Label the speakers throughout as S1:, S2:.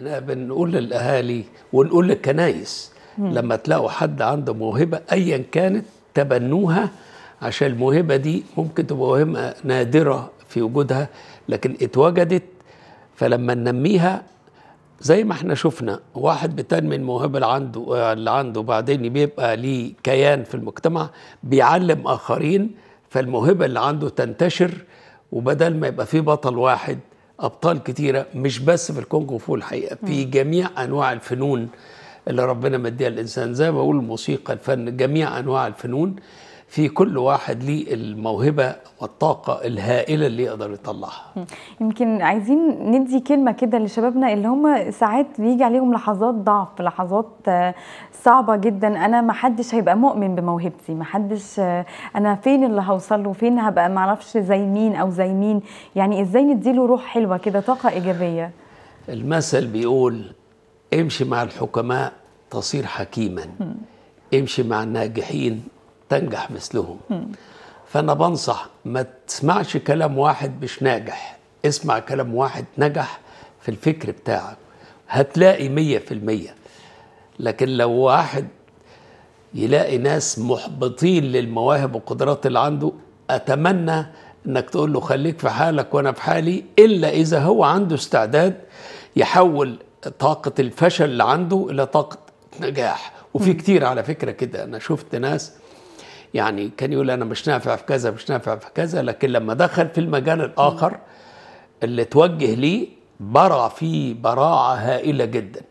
S1: احنا بنقول للاهالي ونقول للكنايس لما تلاقوا حد عنده موهبه ايا كانت تبنوها عشان الموهبه دي ممكن تبقى موهبه نادره في وجودها لكن اتوجدت فلما ننميها زي ما احنا شفنا واحد بتنمي الموهبه اللي عنده اللي عنده بعدين بيبقى ليه كيان في المجتمع بيعلم اخرين فالموهبه اللي عنده تنتشر وبدل ما يبقى في بطل واحد ابطال كتيره مش بس في الكونغ فو الحقيقه في جميع انواع الفنون اللي ربنا مديها الانسان زي ما بقول الموسيقى الفن جميع انواع الفنون في كل واحد ليه الموهبه والطاقه الهائله اللي يقدر يطلعها
S2: يمكن عايزين ندي كلمه كده لشبابنا اللي هم ساعات بيجي عليهم لحظات ضعف لحظات آه، صعبه جدا انا ما حدش هيبقى مؤمن بموهبتي ما حدش آه، انا فين اللي هوصل له فين هبقى ما اعرفش زي مين او زي مين يعني ازاي نديله روح حلوه كده طاقه ايجابيه
S1: المثل بيقول امشي مع الحكماء تصير حكيما امشي مع الناجحين تنجح مثلهم فأنا بنصح ما تسمعش كلام واحد مش ناجح اسمع كلام واحد نجح في الفكر بتاعك هتلاقي مية في المية لكن لو واحد يلاقي ناس محبطين للمواهب والقدرات اللي عنده أتمنى انك تقول له خليك في حالك وانا في حالي الا اذا هو عنده استعداد يحول طاقه الفشل اللي عنده الى طاقه نجاح وفي كتير على فكره كده انا شفت ناس يعني كان يقول أنا مش نافع في كذا مش نافع في كذا لكن لما دخل في المجال الآخر اللي توجه ليه برع فيه براعة هائلة جدا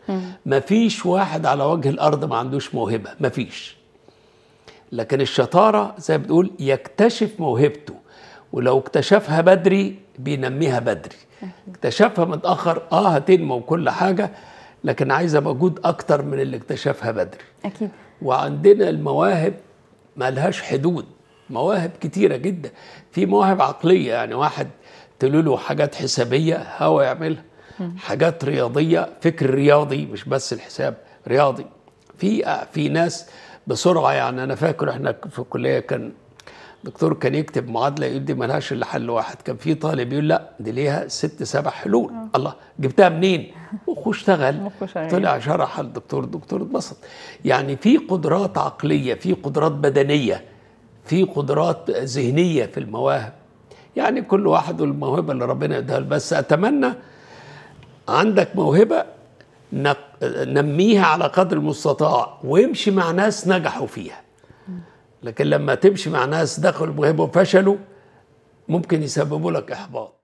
S1: مفيش واحد على وجه الأرض ما عندوش موهبة مفيش لكن الشطارة زي بتقول يكتشف موهبته ولو اكتشفها بدري بينميها بدري اكتشفها متأخر اه هتنمو وكل حاجة لكن عايزة مجهود أكتر من اللي اكتشفها بدري أكيد وعندنا المواهب ما لهاش حدود مواهب كتيرة جدا في مواهب عقلية يعني واحد تقول له حاجات حسابية هو يعملها حاجات رياضية فكر رياضي مش بس الحساب رياضي في في ناس بسرعة يعني أنا فاكر إحنا في الكلية كان دكتور كان يكتب معادلة يقول دي ملهاش إلا حل واحد كان في طالب يقول لا دي ليها ست سبع حلول الله جبتها منين مخه اشتغل طلع شرح الدكتور الدكتور اتبسط يعني في قدرات عقليه في قدرات بدنيه في قدرات ذهنيه في المواهب يعني كل واحد والموهبه اللي ربنا يديها بس اتمنى عندك موهبه نميها على قدر المستطاع وامشي مع ناس نجحوا فيها لكن لما تمشي مع ناس دخلوا الموهبه وفشلوا ممكن يسببوا لك احباط